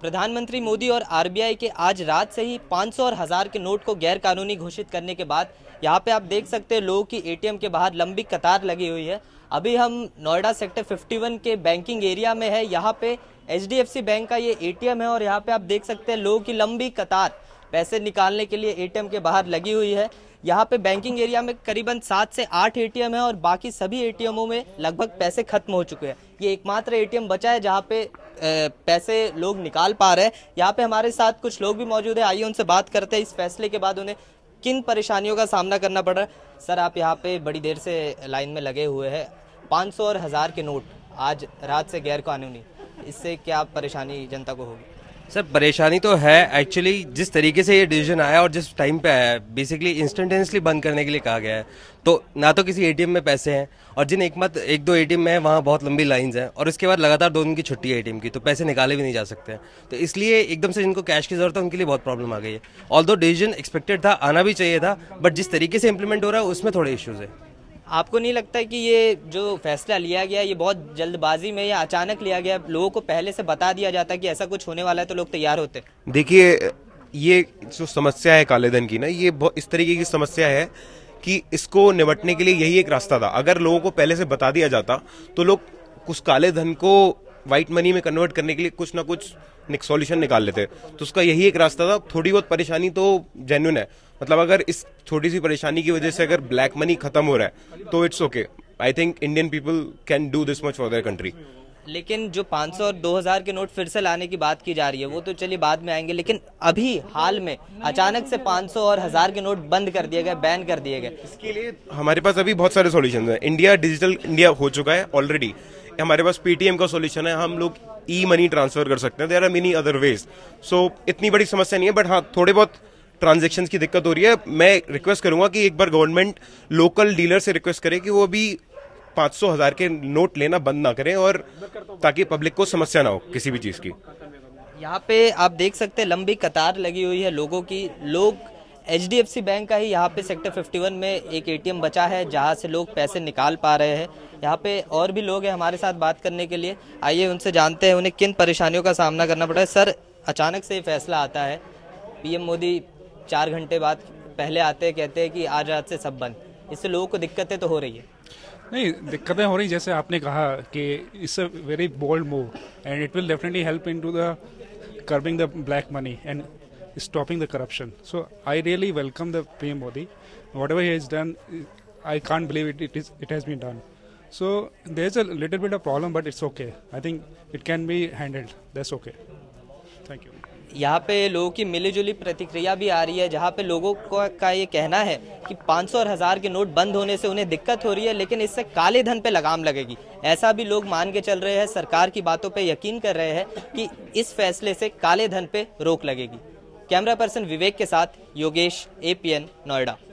प्रधानमंत्री मोदी और आरबीआई के आज रात से ही 500 और हज़ार के नोट को गैर कानूनी घोषित करने के बाद यहाँ पे आप देख सकते हैं लोगों की एटीएम के बाहर लंबी कतार लगी हुई है अभी हम नोएडा सेक्टर 51 के बैंकिंग एरिया में है यहाँ पे एच बैंक का ये एटीएम है और यहाँ पे आप देख सकते हैं लोगों की लंबी कतार पैसे निकालने के लिए ए के बाहर लगी हुई है यहाँ पे बैंकिंग एरिया में करीबन सात से आठ एटीएम है और बाकी सभी एटीएमों में लगभग पैसे खत्म हो चुके हैं ये एकमात्र एटीएम बचा है जहाँ पे पैसे लोग निकाल पा रहे हैं यहाँ पे हमारे साथ कुछ लोग भी मौजूद है आइए उनसे बात करते हैं इस फैसले के बाद उन्हें किन परेशानियों का सामना करना पड़ रहा है सर आप यहाँ पे बड़ी देर से लाइन में लगे हुए हैं पाँच और हज़ार के नोट आज रात से गैर कानूनी इससे क्या परेशानी जनता को होगी सर परेशानी तो है एक्चुअली जिस तरीके से ये डिसीजन आया और जिस टाइम पे आया बेसिकली इंस्टेंटेनियसली बंद करने के लिए कहा गया है तो ना तो किसी एटीएम में पैसे हैं और जिन एक मत एक दो एटीएम में है वहाँ बहुत लंबी लाइंस हैं और उसके बाद लगातार दो दिन की छुट्टी है एटीएम की तो पैसे निकाले भी नहीं जा सकते तो इसलिए एकदम से जिनको कैश की जरूरत है उनके लिए बहुत प्रॉब्लम आ गई है ऑल दो डिसीजन एक्सपेक्टेड था आना भी चाहिए था बट जिस तरीके से इम्प्लीमेंट हो रहा है उसमें थोड़े इशूज़ है आपको नहीं लगता कि ये जो फैसला लिया गया ये बहुत जल्दबाजी में या अचानक लिया गया लोगों को पहले से बता दिया जाता कि ऐसा कुछ होने वाला है तो लोग तैयार होते देखिए ये जो समस्या है कालेधन की ना ये इस तरीके की समस्या है कि इसको निपटने के लिए यही एक रास्ता था अगर लोगों को पहले से बता दिया जाता तो लोग कुछ काले धन को वाइट मनी में कन्वर्ट करने के लिए कुछ ना कुछ निक, सोल्यूशन निकाल लेते तो उसका यही एक रास्ता था थोड़ी बहुत परेशानी तो जेन्यून है मतलब अगर इस छोटी सी परेशानी की वजह से अगर ब्लैक मनी खत्म हो रहा है तो it's okay I think Indian people can do this much for their country लेकिन जो 500 और 2000 के नोट फिर से लाने की बात की जा रही है वो तो चलिए बाद में आएंगे लेकिन अभी हाल में अचानक से 500 और हजार के नोट बंद कर दिए गए बैन कर दिए गए इसके लिए हमारे पास अभी बहुत सारे सोल्यूशन हैं इंडिया डिजिटल इंडिया हो चुका है ऑलरेडी हमारे पास पेटीएम का सोल्यूशन है हम लोग ई मनी ट्रांसफर कर सकते हैं there are many other ways so इतनी बड़ी समस्या नहीं है बट हाँ थोड़े बहुत ट्रांजेक्शन की दिक्कत हो रही है मैं रिक्वेस्ट करूंगा कि एक बार गवर्नमेंट लोकल डीलर से रिक्वेस्ट करे कि वो भी पाँच सौ हजार के नोट लेना बंद ना करें और ताकि पब्लिक को समस्या ना हो किसी भी चीज़ की यहाँ पे आप देख सकते हैं लंबी कतार लगी हुई है लोगों की लोग एच बैंक का ही यहाँ पे सेक्टर 51 में एक एटीएम बचा है जहाँ से लोग पैसे निकाल पा रहे हैं यहाँ पे और भी लोग हैं हमारे साथ बात करने के लिए आइए उनसे जानते हैं उन्हें किन परेशानियों का सामना करना पड़ा है सर अचानक से ये फैसला आता है पीएम मोदी चार घंटे बाद पहले आते हैं कहते हैं कि आज रात से सब बंद इससे लोगों को दिक्कतें तो हो रही है नहीं दिक्कतें हो रही जैसे आपने कहा कि it's a very bold move and it will definitely help in to the curbing the black money and stopping the corruption. So I really welcome the PM Modi. Whatever he has done, I can't believe it. It is it has been done. So there's a little bit of problem, but it's okay. I think it can be handled. That's okay. Thank you. यहाँ पे लोगों की मिलीजुली प्रतिक्रिया भी आ रही है जहाँ पे लोगों को का ये कहना है कि 500 और हज़ार के नोट बंद होने से उन्हें दिक्कत हो रही है लेकिन इससे काले धन पे लगाम लगेगी ऐसा भी लोग मान के चल रहे हैं सरकार की बातों पे यकीन कर रहे हैं कि इस फैसले से काले धन पे रोक लगेगी कैमरा पर्सन विवेक के साथ योगेश एपीएन नोएडा